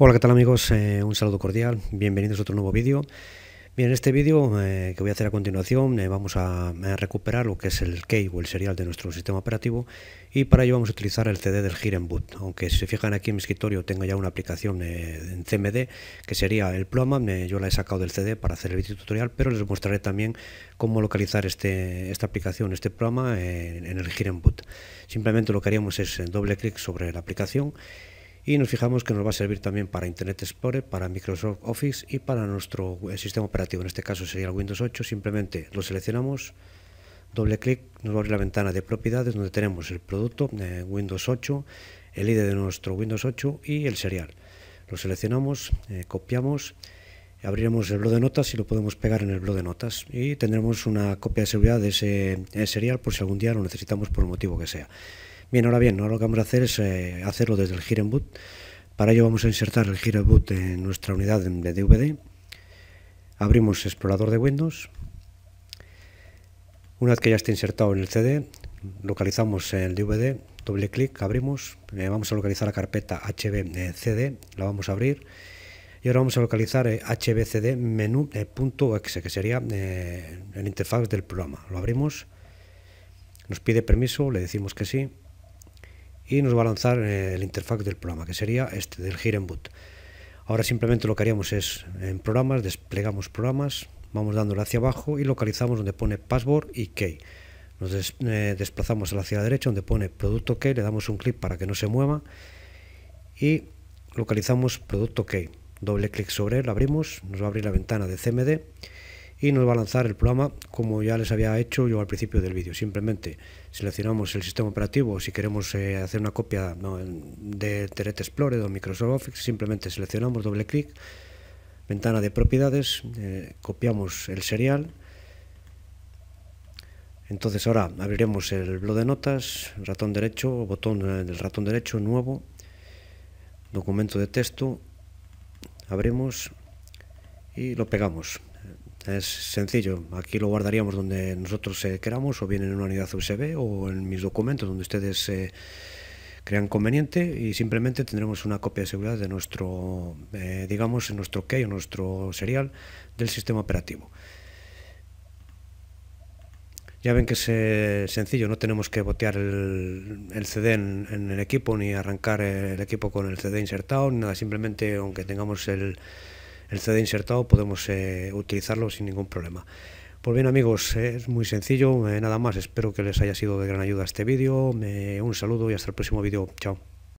Hola, ¿qué tal amigos? Eh, un saludo cordial, bienvenidos a otro nuevo vídeo. Bien, en este vídeo eh, que voy a hacer a continuación eh, vamos a, recuperar lo que es el key o el serial de nuestro sistema operativo y para ello vamos a utilizar el CD del GirenBoot, Boot, aunque si se fijan aquí en mi escritorio tengo ya una aplicación en CMD que sería el Ploma, yo la he sacado del CD para hacer el vídeo tutorial, pero les mostraré también cómo localizar este, esta aplicación, este Ploma en, el GirenBoot. Boot. Simplemente lo que haríamos es doble clic sobre la aplicación y nos fijamos que nos va a servir también para Internet Explorer, para Microsoft Office y para nuestro eh, sistema operativo, en este caso sería el Windows 8, simplemente lo seleccionamos, doble clic, nos va a abrir la ventana de propiedades donde tenemos el producto eh, Windows 8, el ID de nuestro Windows 8 y el serial. Lo seleccionamos, eh, copiamos, abriremos el blog de notas y lo podemos pegar en el blog de notas y tendremos una copia de seguridad de ese, de ese serial por si algún día lo necesitamos por el motivo que sea. Bien, ahora bien, ahora lo que vamos a hacer es eh, hacerlo desde el GirenBoot. Boot. Para ello vamos a insertar el GirenBoot Boot en nuestra unidad de DVD. Abrimos Explorador de Windows. Una vez que ya esté insertado en el CD, localizamos el DVD, doble clic, abrimos, eh, vamos a localizar la carpeta HBCD, eh, la vamos a abrir y ahora vamos a localizar hbcd menú.exe, que sería el interfaz del programa. Lo abrimos, nos pide permiso, le decimos que sí y nos va a lanzar eh, el interfaz del programa, que sería este, del Here Boot. Ahora simplemente lo que haríamos es en programas, desplegamos programas, vamos dándole hacia abajo y localizamos donde pone password y key. Nos eh, desplazamos hacia la derecha donde pone producto key, le damos un clic para que no se mueva y localizamos producto key. Doble clic sobre él, abrimos, nos va a abrir la ventana de CMD y nos va a lanzar el programa como ya les había hecho yo al principio del vídeo. Simplemente seleccionamos el sistema operativo, si queremos eh, hacer una copia de Internet Explorer o Microsoft Office, simplemente seleccionamos doble clic, ventana de propiedades, eh, copiamos el serial. Entonces ahora abriremos el blog de notas, ratón derecho, botón eh, del ratón derecho nuevo, documento de texto, abrimos y lo pegamos. Es sencillo, aquí lo guardaríamos donde nosotros eh, queramos, o bien en una unidad USB o en mis documentos, donde ustedes eh, crean conveniente y simplemente tendremos una copia de seguridad de nuestro, eh, digamos, nuestro key o nuestro serial del sistema operativo. Ya ven que es sencillo, no tenemos que botear el, CD en, en el equipo ni arrancar el equipo con el CD insertado, ni nada, simplemente aunque tengamos el el CD insertado podemos eh, utilizarlo sin ningún problema. Pues bien amigos, es muy sencillo, eh, nada más, espero que les haya sido de gran ayuda este vídeo, un saludo y hasta el próximo vídeo, chao.